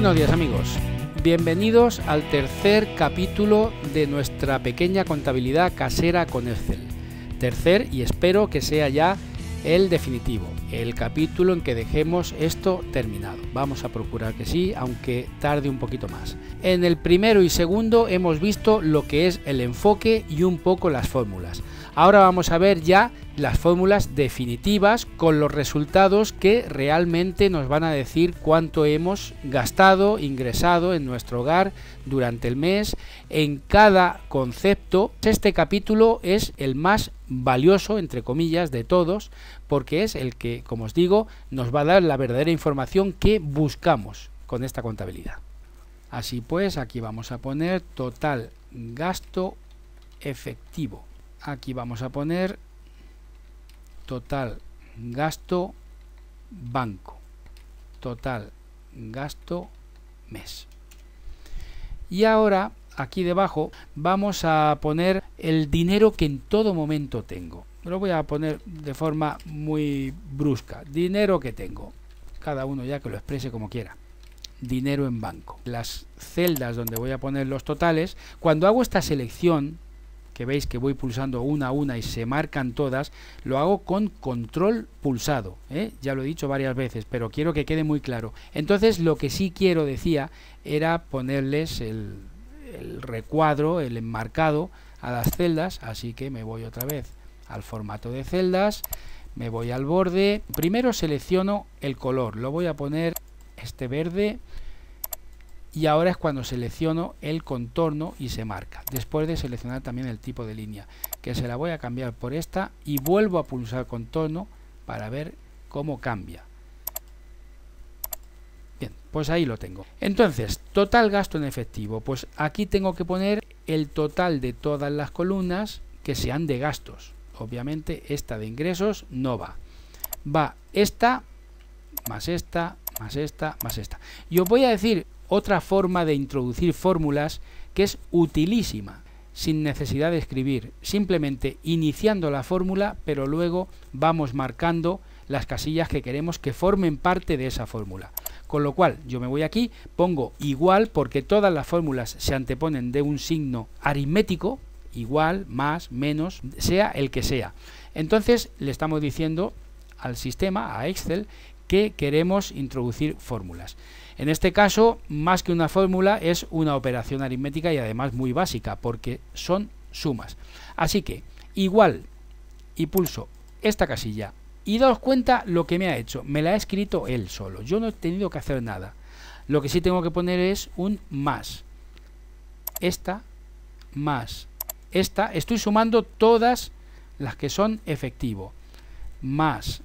Buenos días amigos, bienvenidos al tercer capítulo de nuestra pequeña contabilidad casera con Excel. Tercer y espero que sea ya el definitivo, el capítulo en que dejemos esto terminado. Vamos a procurar que sí, aunque tarde un poquito más. En el primero y segundo hemos visto lo que es el enfoque y un poco las fórmulas. Ahora vamos a ver ya las fórmulas definitivas con los resultados que realmente nos van a decir cuánto hemos gastado, ingresado en nuestro hogar durante el mes, en cada concepto. Este capítulo es el más valioso, entre comillas, de todos, porque es el que, como os digo, nos va a dar la verdadera información que buscamos con esta contabilidad. Así pues, aquí vamos a poner total gasto efectivo. Aquí vamos a poner total gasto banco, total gasto mes. Y ahora aquí debajo vamos a poner el dinero que en todo momento tengo. Lo voy a poner de forma muy brusca. Dinero que tengo. Cada uno ya que lo exprese como quiera. Dinero en banco. Las celdas donde voy a poner los totales, cuando hago esta selección, que veis que voy pulsando una a una y se marcan todas, lo hago con control pulsado. ¿eh? Ya lo he dicho varias veces, pero quiero que quede muy claro. Entonces lo que sí quiero, decía, era ponerles el, el recuadro, el enmarcado a las celdas, así que me voy otra vez al formato de celdas, me voy al borde, primero selecciono el color, lo voy a poner este verde, y ahora es cuando selecciono el contorno y se marca después de seleccionar también el tipo de línea que se la voy a cambiar por esta y vuelvo a pulsar contorno para ver cómo cambia bien pues ahí lo tengo entonces total gasto en efectivo pues aquí tengo que poner el total de todas las columnas que sean de gastos obviamente esta de ingresos no va va esta más esta más esta más esta yo voy a decir otra forma de introducir fórmulas que es utilísima, sin necesidad de escribir, simplemente iniciando la fórmula, pero luego vamos marcando las casillas que queremos que formen parte de esa fórmula. Con lo cual yo me voy aquí, pongo igual porque todas las fórmulas se anteponen de un signo aritmético, igual, más, menos, sea el que sea. Entonces le estamos diciendo al sistema, a Excel, que queremos introducir fórmulas. En este caso, más que una fórmula, es una operación aritmética y además muy básica, porque son sumas. Así que, igual, y pulso esta casilla, y daos cuenta lo que me ha hecho, me la ha escrito él solo, yo no he tenido que hacer nada. Lo que sí tengo que poner es un más. Esta, más, esta, estoy sumando todas las que son efectivo. Más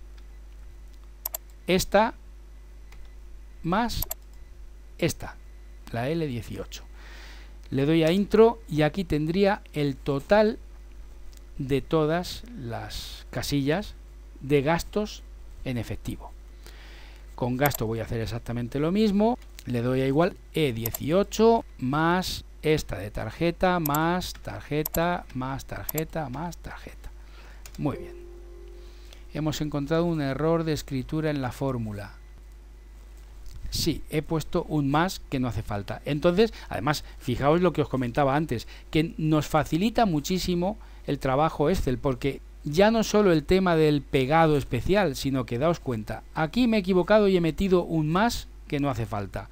esta más esta, la L18. Le doy a intro y aquí tendría el total de todas las casillas de gastos en efectivo. Con gasto voy a hacer exactamente lo mismo. Le doy a igual E18 más esta de tarjeta, más tarjeta, más tarjeta, más tarjeta. Muy bien hemos encontrado un error de escritura en la fórmula. Sí, he puesto un más que no hace falta. Entonces, además, fijaos lo que os comentaba antes, que nos facilita muchísimo el trabajo Excel, porque ya no solo el tema del pegado especial, sino que daos cuenta, aquí me he equivocado y he metido un más que no hace falta.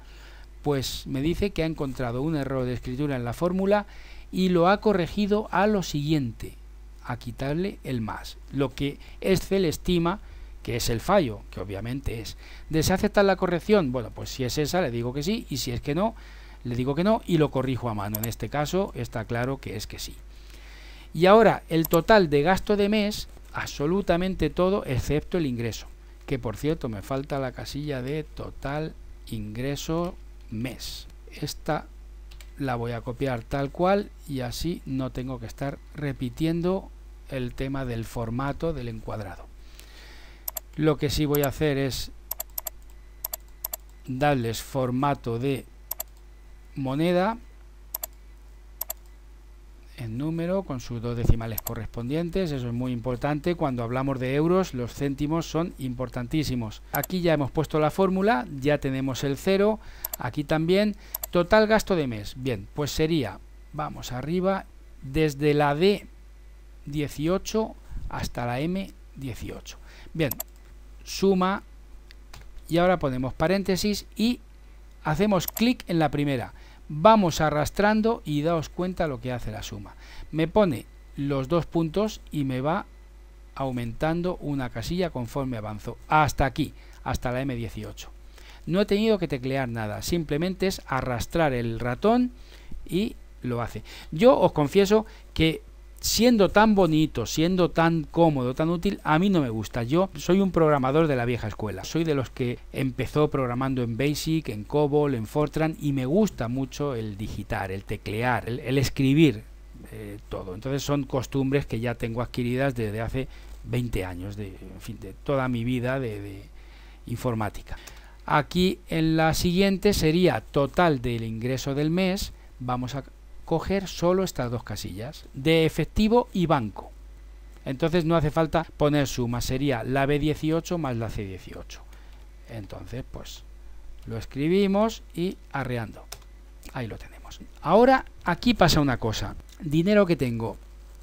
Pues me dice que ha encontrado un error de escritura en la fórmula y lo ha corregido a lo siguiente a quitarle el más, lo que Excel estima que es el fallo, que obviamente es. ¿Desea aceptar la corrección? Bueno, pues si es esa le digo que sí y si es que no, le digo que no y lo corrijo a mano. En este caso está claro que es que sí. Y ahora el total de gasto de mes, absolutamente todo excepto el ingreso, que por cierto me falta la casilla de total ingreso mes. Esta la voy a copiar tal cual y así no tengo que estar repitiendo el tema del formato del encuadrado. Lo que sí voy a hacer es darles formato de moneda en número con sus dos decimales correspondientes eso es muy importante cuando hablamos de euros los céntimos son importantísimos aquí ya hemos puesto la fórmula ya tenemos el cero aquí también total gasto de mes bien pues sería vamos arriba desde la D 18 hasta la M18. Bien, suma y ahora ponemos paréntesis y hacemos clic en la primera. Vamos arrastrando y daos cuenta lo que hace la suma. Me pone los dos puntos y me va aumentando una casilla conforme avanzo. Hasta aquí, hasta la M18. No he tenido que teclear nada, simplemente es arrastrar el ratón y lo hace. Yo os confieso que siendo tan bonito, siendo tan cómodo, tan útil, a mí no me gusta. Yo soy un programador de la vieja escuela. Soy de los que empezó programando en Basic, en COBOL, en Fortran y me gusta mucho el digitar, el teclear, el, escribir eh, todo. Entonces son costumbres que ya tengo adquiridas desde hace 20 años, de, fin, de toda mi vida de informática. Aquí en la siguiente sería total del ingreso del mes. Vamos a coger solo estas dos casillas, de efectivo y banco. Entonces no hace falta poner suma, sería la B18 más la C18. Entonces, pues lo escribimos y arreando. Ahí lo tenemos. Ahora aquí pasa una cosa. Dinero que tengo.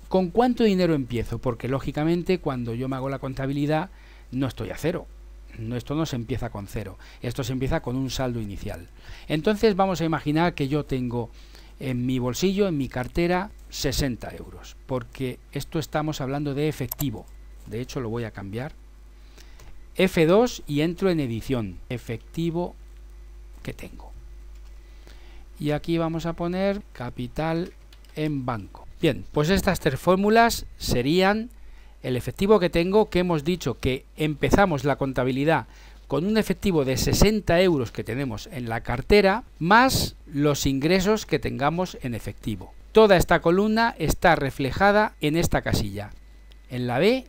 ¿Con cuánto dinero empiezo? Porque lógicamente cuando yo me hago la contabilidad no estoy a cero. Esto no se empieza con cero. Esto se empieza con un saldo inicial. Entonces vamos a imaginar que yo tengo en mi bolsillo, en mi cartera, 60 euros, porque esto estamos hablando de efectivo. De hecho, lo voy a cambiar. F2 y entro en edición, efectivo que tengo. Y aquí vamos a poner capital en banco. Bien, pues estas tres fórmulas serían el efectivo que tengo, que hemos dicho que empezamos la contabilidad con un efectivo de 60 euros que tenemos en la cartera, más los ingresos que tengamos en efectivo. Toda esta columna está reflejada en esta casilla, en la B,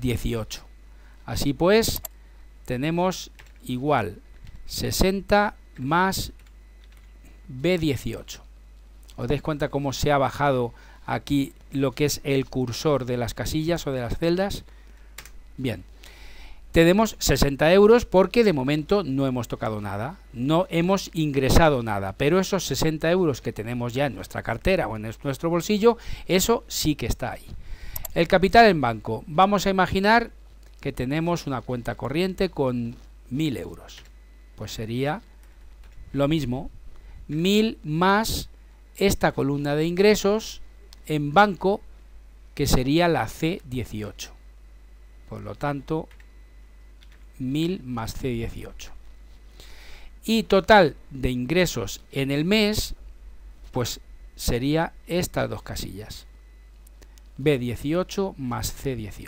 18. Así pues, tenemos igual 60 más B18. ¿Os dais cuenta cómo se ha bajado aquí lo que es el cursor de las casillas o de las celdas? Bien, tenemos 60 euros porque de momento no hemos tocado nada, no hemos ingresado nada, pero esos 60 euros que tenemos ya en nuestra cartera o en nuestro bolsillo, eso sí que está ahí. El capital en banco, vamos a imaginar que tenemos una cuenta corriente con 1000 euros, pues sería lo mismo, 1000 más esta columna de ingresos en banco que sería la C18. Por lo tanto, 1000 más C18. Y total de ingresos en el mes, pues sería estas dos casillas. B18 más C18.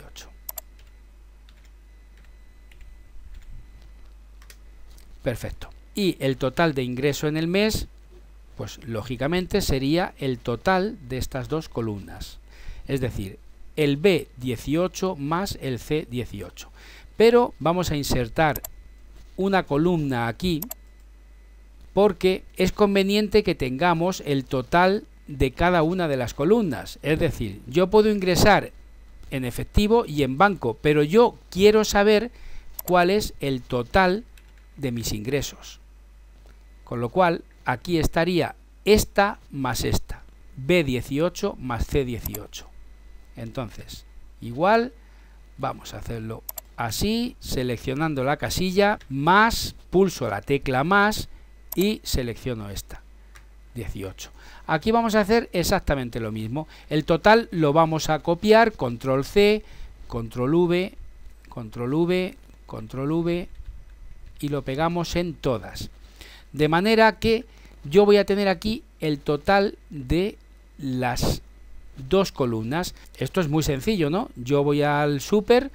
Perfecto. Y el total de ingreso en el mes, pues lógicamente sería el total de estas dos columnas. Es decir, el B18 más el C18 pero vamos a insertar una columna aquí porque es conveniente que tengamos el total de cada una de las columnas. Es decir, yo puedo ingresar en efectivo y en banco, pero yo quiero saber cuál es el total de mis ingresos. Con lo cual, aquí estaría esta más esta, B18 más C18. Entonces, igual, vamos a hacerlo así, seleccionando la casilla, más, pulso la tecla más y selecciono esta, 18. Aquí vamos a hacer exactamente lo mismo. El total lo vamos a copiar, control C, control V, control V, control V y lo pegamos en todas. De manera que yo voy a tener aquí el total de las dos columnas. Esto es muy sencillo, ¿no? Yo voy al super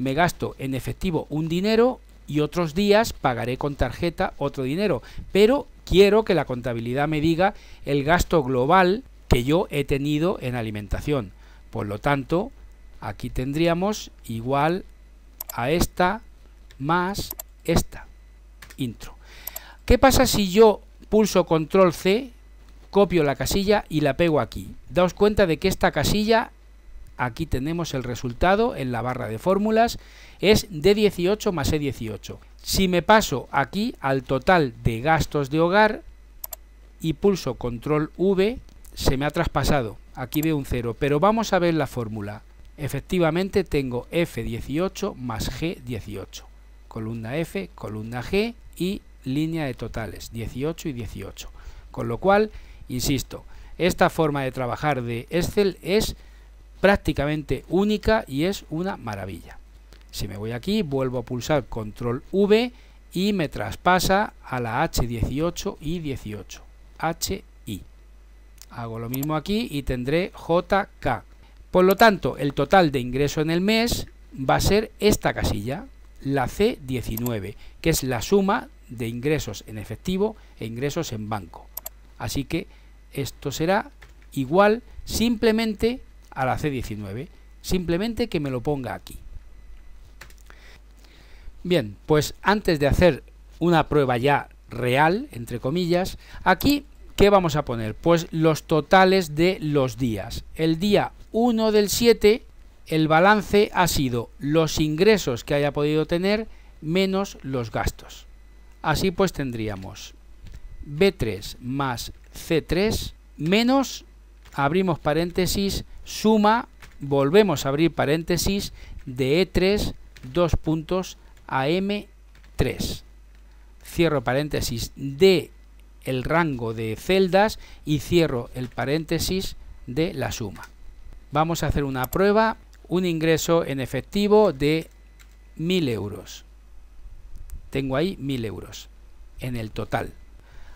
me gasto en efectivo un dinero y otros días pagaré con tarjeta otro dinero. Pero quiero que la contabilidad me diga el gasto global que yo he tenido en alimentación. Por lo tanto, aquí tendríamos igual a esta más esta intro. ¿Qué pasa si yo pulso control C, copio la casilla y la pego aquí? Daos cuenta de que esta casilla Aquí tenemos el resultado en la barra de fórmulas. Es D18 más E18. Si me paso aquí al total de gastos de hogar y pulso control V, se me ha traspasado. Aquí veo un 0, pero vamos a ver la fórmula. Efectivamente tengo F18 más G18. Columna F, columna G y línea de totales, 18 y 18. Con lo cual, insisto, esta forma de trabajar de Excel es prácticamente única y es una maravilla. Si me voy aquí, vuelvo a pulsar control V y me traspasa a la H18 y 18. HI. Hago lo mismo aquí y tendré JK. Por lo tanto, el total de ingreso en el mes va a ser esta casilla, la C19, que es la suma de ingresos en efectivo e ingresos en banco. Así que esto será igual simplemente a la C19. Simplemente que me lo ponga aquí. Bien, pues antes de hacer una prueba ya real, entre comillas, aquí, ¿qué vamos a poner? Pues los totales de los días. El día 1 del 7, el balance ha sido los ingresos que haya podido tener menos los gastos. Así pues tendríamos B3 más C3 menos, abrimos paréntesis, suma, volvemos a abrir paréntesis, de E3, dos puntos, a M3. Cierro paréntesis de el rango de celdas y cierro el paréntesis de la suma. Vamos a hacer una prueba, un ingreso en efectivo de 1000 euros. Tengo ahí 1000 euros en el total.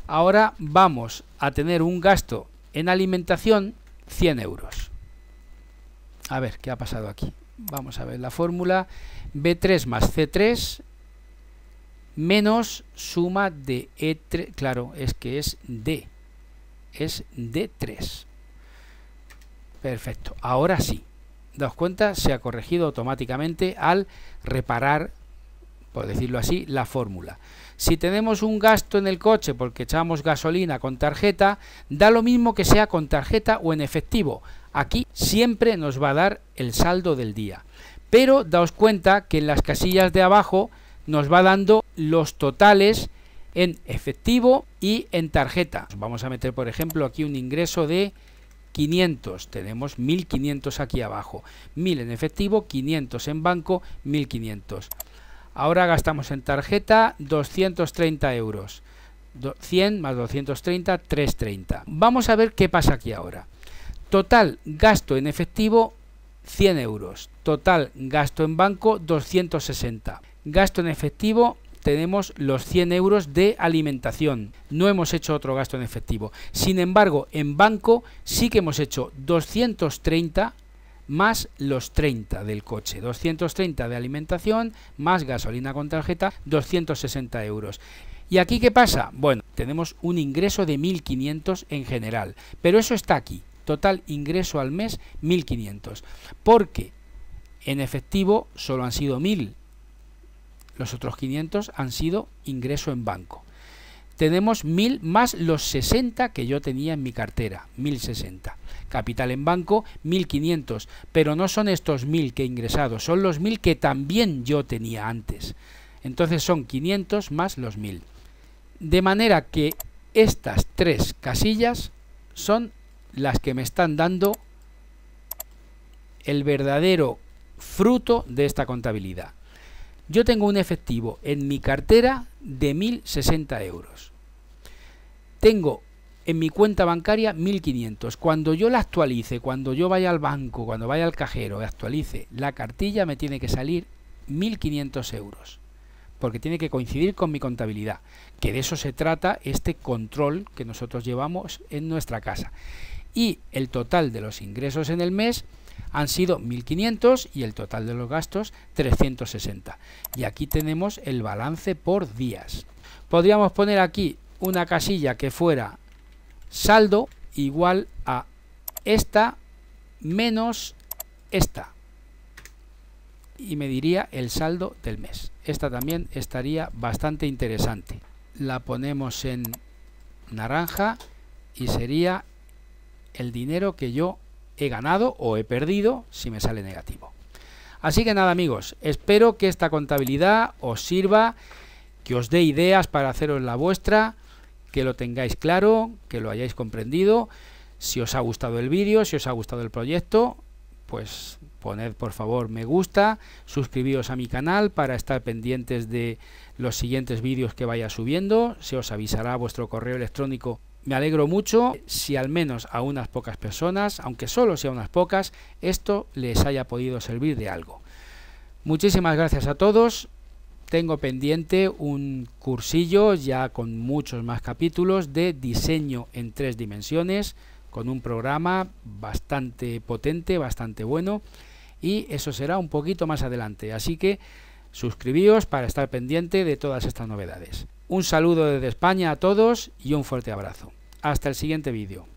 Ahora vamos a tener un gasto en alimentación 100 euros a ver qué ha pasado aquí. Vamos a ver la fórmula B3 más C3 menos suma de E3. Claro, es que es D. Es D3. Perfecto. Ahora sí. Daos cuenta, se ha corregido automáticamente al reparar, por decirlo así, la fórmula. Si tenemos un gasto en el coche porque echamos gasolina con tarjeta, da lo mismo que sea con tarjeta o en efectivo. Aquí siempre nos va a dar el saldo del día. Pero daos cuenta que en las casillas de abajo nos va dando los totales en efectivo y en tarjeta. Vamos a meter, por ejemplo, aquí un ingreso de 500, tenemos 1500 aquí abajo, 1000 en efectivo, 500 en banco, 1500. Ahora gastamos en tarjeta 230 euros. 100 más 230, 330. Vamos a ver qué pasa aquí ahora. Total gasto en efectivo 100 euros. Total gasto en banco 260. Gasto en efectivo tenemos los 100 euros de alimentación. No hemos hecho otro gasto en efectivo. Sin embargo, en banco sí que hemos hecho 230 más los 30 del coche, 230 de alimentación, más gasolina con tarjeta, 260 euros. ¿Y aquí qué pasa? Bueno, tenemos un ingreso de 1.500 en general, pero eso está aquí, total ingreso al mes 1.500, porque en efectivo solo han sido 1.000, los otros 500 han sido ingreso en banco tenemos 1000 más los 60 que yo tenía en mi cartera, 1060. Capital en banco, 1500, pero no son estos 1000 que he ingresado, son los 1000 que también yo tenía antes. Entonces son 500 más los 1000. De manera que estas tres casillas son las que me están dando el verdadero fruto de esta contabilidad. Yo tengo un efectivo en mi cartera de 1.060 euros. Tengo en mi cuenta bancaria 1.500. Cuando yo la actualice, cuando yo vaya al banco, cuando vaya al cajero y actualice la cartilla, me tiene que salir 1.500 euros. Porque tiene que coincidir con mi contabilidad. Que de eso se trata este control que nosotros llevamos en nuestra casa. Y el total de los ingresos en el mes han sido 1.500 y el total de los gastos 360. Y aquí tenemos el balance por días. Podríamos poner aquí una casilla que fuera saldo igual a esta menos esta. Y me diría el saldo del mes. Esta también estaría bastante interesante. La ponemos en naranja y sería el dinero que yo he ganado o he perdido si me sale negativo. Así que nada amigos, espero que esta contabilidad os sirva, que os dé ideas para haceros la vuestra, que lo tengáis claro, que lo hayáis comprendido. Si os ha gustado el vídeo, si os ha gustado el proyecto, pues poned por favor me gusta, suscribíos a mi canal para estar pendientes de los siguientes vídeos que vaya subiendo, se os avisará vuestro correo electrónico me alegro mucho si al menos a unas pocas personas, aunque solo sea unas pocas, esto les haya podido servir de algo. Muchísimas gracias a todos. Tengo pendiente un cursillo ya con muchos más capítulos de diseño en tres dimensiones, con un programa bastante potente, bastante bueno, y eso será un poquito más adelante. Así que suscribíos para estar pendiente de todas estas novedades. Un saludo desde España a todos y un fuerte abrazo. Hasta el siguiente vídeo.